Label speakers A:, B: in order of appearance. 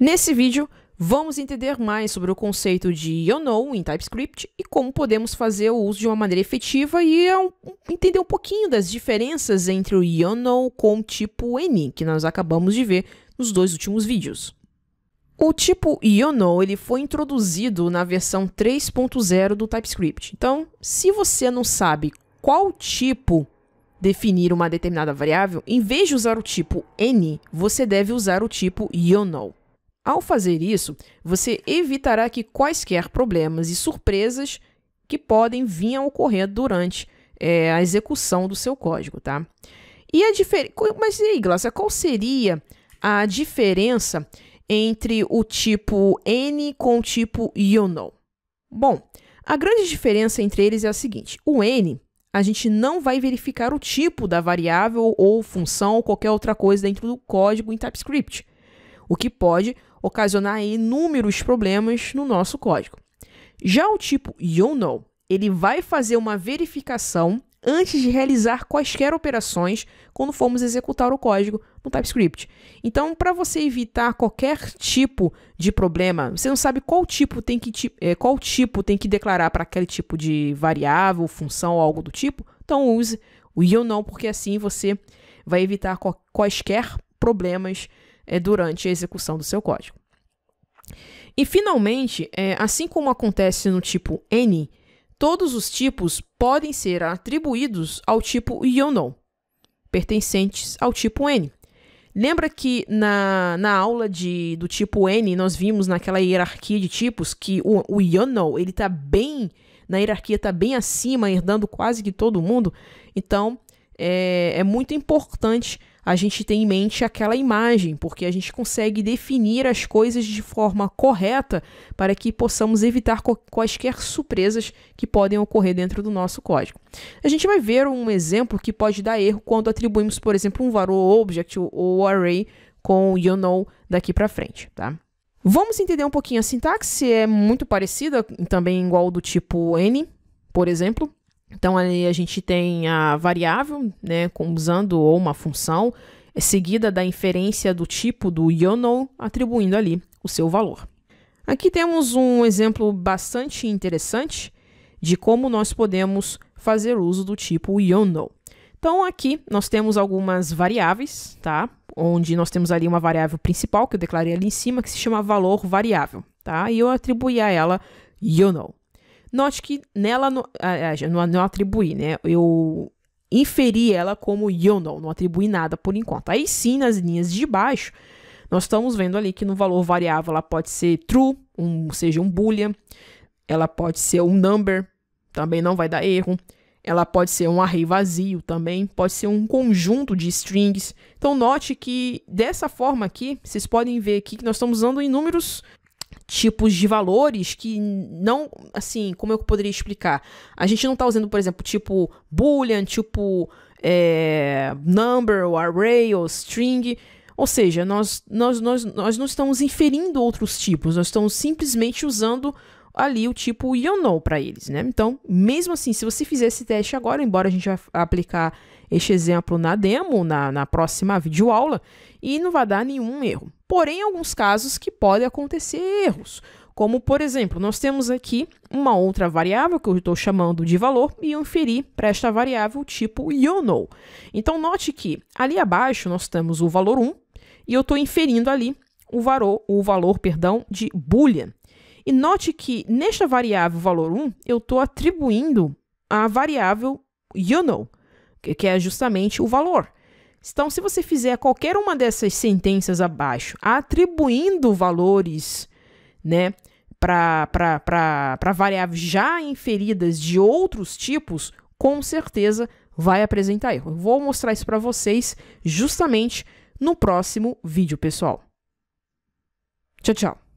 A: Nesse vídeo, vamos entender mais sobre o conceito de YONO em TypeScript e como podemos fazer o uso de uma maneira efetiva e é entender um pouquinho das diferenças entre o YONO com o tipo N, que nós acabamos de ver nos dois últimos vídeos. O tipo YONO ele foi introduzido na versão 3.0 do TypeScript. Então, se você não sabe qual tipo definir uma determinada variável, em vez de usar o tipo N, você deve usar o tipo YONO. Ao fazer isso, você evitará que quaisquer problemas e surpresas que podem vir a ocorrer durante é, a execução do seu código, tá? E a diferença. Mas e aí, Glácia, qual seria a diferença entre o tipo N com o tipo you know? Bom, a grande diferença entre eles é a seguinte: o N a gente não vai verificar o tipo da variável ou função ou qualquer outra coisa dentro do código em TypeScript o que pode ocasionar inúmeros problemas no nosso código. Já o tipo you know, ele vai fazer uma verificação antes de realizar quaisquer operações quando formos executar o código no TypeScript. Então, para você evitar qualquer tipo de problema, você não sabe qual tipo tem que, eh, qual tipo tem que declarar para aquele tipo de variável, função ou algo do tipo, então use o you know, porque assim você vai evitar quaisquer problemas é, durante a execução do seu código. E finalmente, é, assim como acontece no tipo N, todos os tipos podem ser atribuídos ao tipo YONO, pertencentes ao tipo N. Lembra que na, na aula de, do tipo N, nós vimos naquela hierarquia de tipos que o, o YONO, ele está bem, na hierarquia está bem acima, herdando quase que todo mundo. Então, é, é muito importante a gente tem em mente aquela imagem, porque a gente consegue definir as coisas de forma correta para que possamos evitar quaisquer surpresas que podem ocorrer dentro do nosso código. A gente vai ver um exemplo que pode dar erro quando atribuímos, por exemplo, um valor object ou array com you know daqui para frente, tá? Vamos entender um pouquinho a sintaxe, é muito parecida, também igual do tipo n, por exemplo. Então ali a gente tem a variável, né, usando ou uma função, é seguida da inferência do tipo do YONO, atribuindo ali o seu valor. Aqui temos um exemplo bastante interessante de como nós podemos fazer uso do tipo YONO. Então aqui nós temos algumas variáveis, tá? Onde nós temos ali uma variável principal que eu declarei ali em cima que se chama valor variável, tá? E eu atribuí a ela YONO. Note que nela, no, não, não atribuí, né? Eu inferi ela como Yono, não atribuí nada por enquanto. Aí sim, nas linhas de baixo, nós estamos vendo ali que no valor variável ela pode ser true, um, seja um boolean, ela pode ser um number, também não vai dar erro. Ela pode ser um array vazio também, pode ser um conjunto de strings. Então note que dessa forma aqui, vocês podem ver aqui que nós estamos usando inúmeros tipos de valores que não, assim, como eu poderia explicar? A gente não está usando, por exemplo, tipo boolean, tipo é, number, ou array, ou string. Ou seja, nós, nós, nós, nós não estamos inferindo outros tipos, nós estamos simplesmente usando ali o tipo you know para eles, né? Então, mesmo assim, se você fizer esse teste agora, embora a gente vai aplicar este exemplo na demo, na, na próxima videoaula, e não vai dar nenhum erro. Porém, alguns casos que podem acontecer erros, como por exemplo, nós temos aqui uma outra variável que eu estou chamando de valor e eu inferi para esta variável tipo know. Então, note que ali abaixo nós temos o valor 1 e eu estou inferindo ali o, varo, o valor perdão, de boolean. E note que nesta variável valor 1 eu estou atribuindo a variável know que é justamente o valor. Então, se você fizer qualquer uma dessas sentenças abaixo, atribuindo valores, né, para variáveis já inferidas de outros tipos, com certeza vai apresentar erro. vou mostrar isso para vocês justamente no próximo vídeo, pessoal. Tchau, tchau.